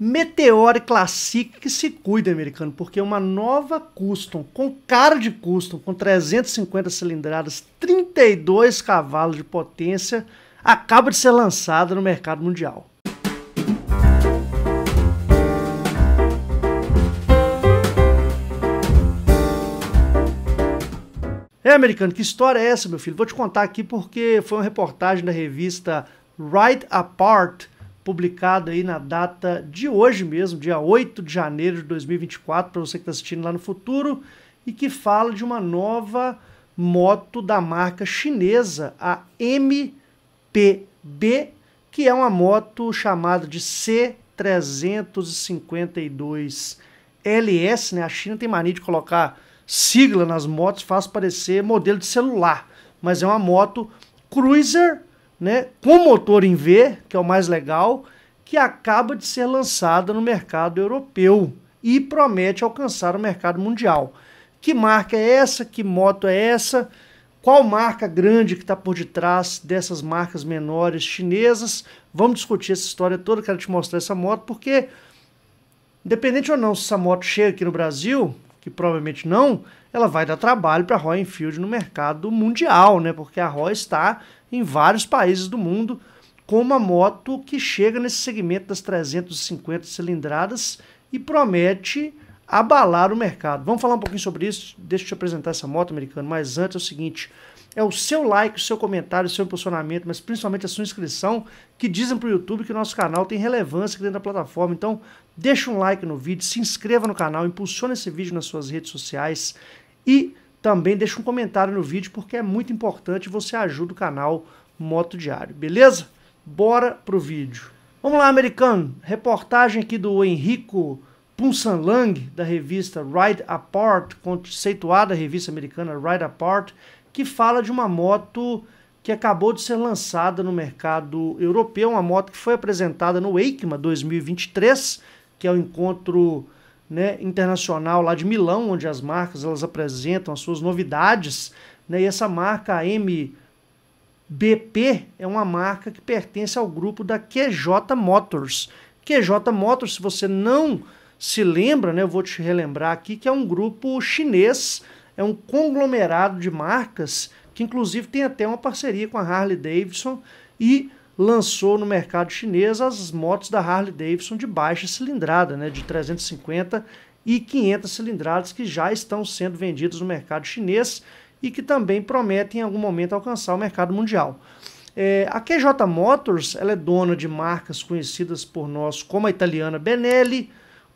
Meteor Classic que se cuida, americano, porque é uma nova custom, com cara de custom, com 350 cilindradas, 32 cavalos de potência, acaba de ser lançada no mercado mundial. É, americano, que história é essa, meu filho? Vou te contar aqui porque foi uma reportagem da revista Ride Apart publicado aí na data de hoje mesmo, dia 8 de janeiro de 2024, para você que está assistindo lá no futuro, e que fala de uma nova moto da marca chinesa, a MPB, que é uma moto chamada de C352 LS, né? A China tem mania de colocar sigla nas motos, faz parecer modelo de celular, mas é uma moto cruiser né, com motor em V, que é o mais legal, que acaba de ser lançada no mercado europeu e promete alcançar o mercado mundial. Que marca é essa? Que moto é essa? Qual marca grande que está por detrás dessas marcas menores chinesas? Vamos discutir essa história toda. Quero te mostrar essa moto porque, independente ou não se essa moto chega aqui no Brasil, que provavelmente não, ela vai dar trabalho para a Roy Enfield no mercado mundial, né? Porque a Roy está em vários países do mundo com uma moto que chega nesse segmento das 350 cilindradas e promete abalar o mercado. Vamos falar um pouquinho sobre isso, deixa eu te apresentar essa moto americana, mas antes é o seguinte, é o seu like, o seu comentário, o seu impulsionamento, mas principalmente a sua inscrição, que dizem para o YouTube que o nosso canal tem relevância dentro da plataforma. Então, Deixa um like no vídeo, se inscreva no canal, impulsione esse vídeo nas suas redes sociais e também deixa um comentário no vídeo porque é muito importante, você ajuda o canal Moto Diário, beleza? Bora pro vídeo. Vamos lá, americano. Reportagem aqui do Henrico Punsanlang, da revista Ride Apart, conceituada revista americana Ride Apart, que fala de uma moto que acabou de ser lançada no mercado europeu, uma moto que foi apresentada no EICMA 2023, que é o encontro né, internacional lá de Milão, onde as marcas elas apresentam as suas novidades. Né, e essa marca MBP é uma marca que pertence ao grupo da QJ Motors. QJ Motors, se você não se lembra, né, eu vou te relembrar aqui, que é um grupo chinês, é um conglomerado de marcas que inclusive tem até uma parceria com a Harley Davidson e lançou no mercado chinês as motos da Harley Davidson de baixa cilindrada, né, de 350 e 500 cilindradas que já estão sendo vendidas no mercado chinês e que também prometem em algum momento alcançar o mercado mundial. É, a QJ Motors ela é dona de marcas conhecidas por nós como a italiana Benelli,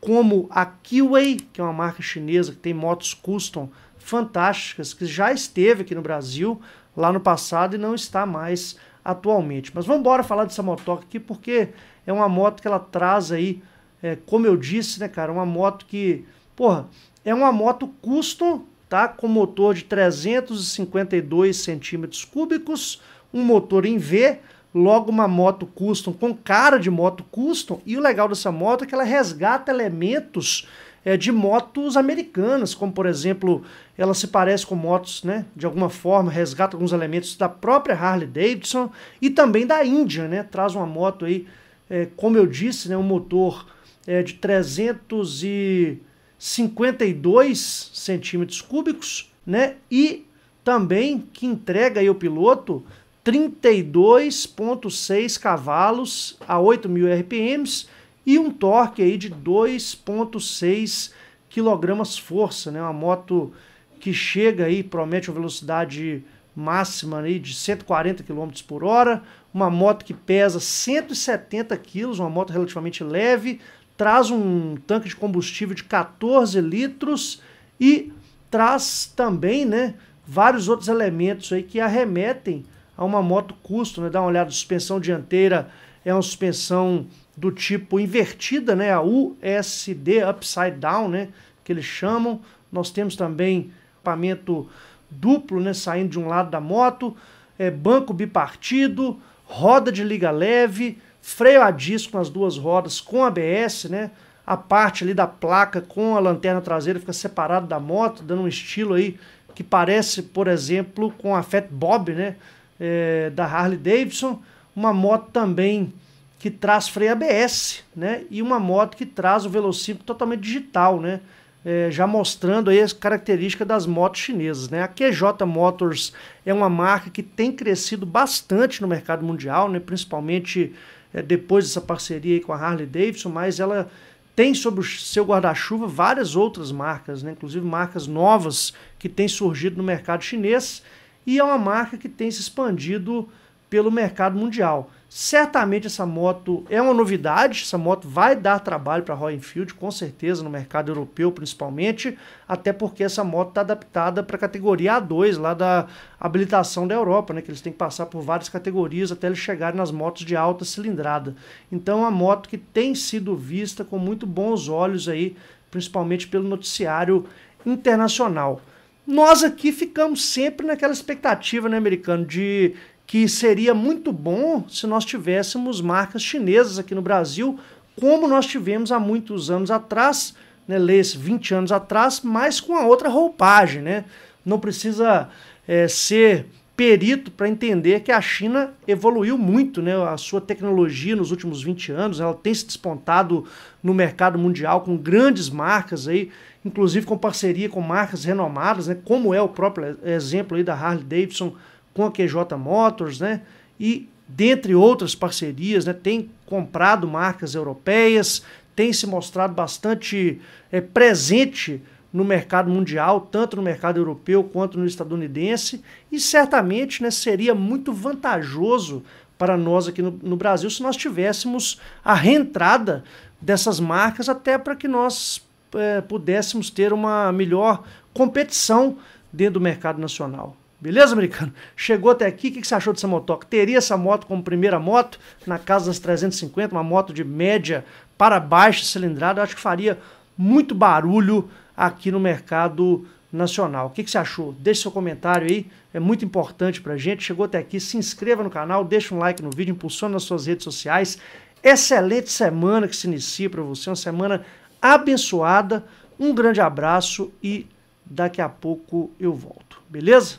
como a Kiway, que é uma marca chinesa que tem motos custom fantásticas, que já esteve aqui no Brasil, lá no passado e não está mais atualmente. Mas vamos embora falar dessa motoca aqui, porque é uma moto que ela traz aí, é, como eu disse, né, cara? Uma moto que, porra, é uma moto custom, tá? Com motor de 352 centímetros cúbicos, um motor em V, logo uma moto custom com cara de moto custom. E o legal dessa moto é que ela resgata elementos é, de motos americanas, como por exemplo, ela se parece com motos, né? De alguma forma, resgata alguns elementos da própria Harley Davidson e também da Índia, né? Traz uma moto aí, é, como eu disse, né? Um motor é, de 352 centímetros cúbicos, né? E também que entrega aí o piloto 32,6 cavalos a 8.000 RPMs e um torque aí de 2.6 kg força, né? Uma moto que chega aí, promete uma velocidade máxima aí de 140 km por hora, uma moto que pesa 170 kg, uma moto relativamente leve, traz um tanque de combustível de 14 litros e traz também, né, vários outros elementos aí que arremetem a uma moto custo, né? Dá uma olhada, suspensão dianteira é uma suspensão do tipo invertida, né? a USD, Upside Down, né? que eles chamam. Nós temos também equipamento duplo, né? saindo de um lado da moto, é, banco bipartido, roda de liga leve, freio a disco nas duas rodas com ABS, né? a parte ali da placa com a lanterna traseira fica separada da moto, dando um estilo aí que parece, por exemplo, com a Fat Bob, né, é, da Harley Davidson, uma moto também que traz freio ABS, né? E uma moto que traz o velocímetro totalmente digital, né? É, já mostrando aí as características das motos chinesas, né? A QJ Motors é uma marca que tem crescido bastante no mercado mundial, né? Principalmente é, depois dessa parceria com a Harley Davidson, mas ela tem sob o seu guarda-chuva várias outras marcas, né? Inclusive marcas novas que têm surgido no mercado chinês e é uma marca que tem se expandido pelo mercado mundial. Certamente essa moto é uma novidade, essa moto vai dar trabalho para a Royal Enfield, com certeza no mercado europeu principalmente, até porque essa moto está adaptada para a categoria A2 lá da habilitação da Europa, né, que eles têm que passar por várias categorias até eles chegarem nas motos de alta cilindrada. Então é uma moto que tem sido vista com muito bons olhos aí, principalmente pelo noticiário internacional. Nós aqui ficamos sempre naquela expectativa, né, americano, de que seria muito bom se nós tivéssemos marcas chinesas aqui no Brasil, como nós tivemos há muitos anos atrás, né, lê-se 20 anos atrás, mas com a outra roupagem. Né? Não precisa é, ser perito para entender que a China evoluiu muito, né? A sua tecnologia nos últimos 20 anos, ela tem se despontado no mercado mundial com grandes marcas aí, inclusive com parceria com marcas renomadas, né? Como é o próprio é, exemplo aí da Harley Davidson, com a QJ Motors, né? E dentre outras parcerias, né? Tem comprado marcas europeias, tem se mostrado bastante é, presente no mercado mundial, tanto no mercado europeu quanto no estadunidense, e certamente né, seria muito vantajoso para nós aqui no, no, Brasil se nós tivéssemos a reentrada dessas marcas, até para que nós é, pudéssemos ter uma melhor competição dentro do mercado nacional. Beleza, americano? Chegou até aqui, o que, você achou dessa motoca? Teria essa moto como primeira moto, na casa das 350, uma moto de média para baixa cilindrada, eu acho que faria muito barulho aqui no mercado nacional. O que, você achou? Deixe seu comentário aí, é muito importante pra gente. Chegou até aqui, se inscreva no canal, deixa um like no vídeo, impulsiona nas suas redes sociais. Excelente semana que se inicia para você, uma semana abençoada. Um grande abraço e daqui a pouco eu volto, beleza?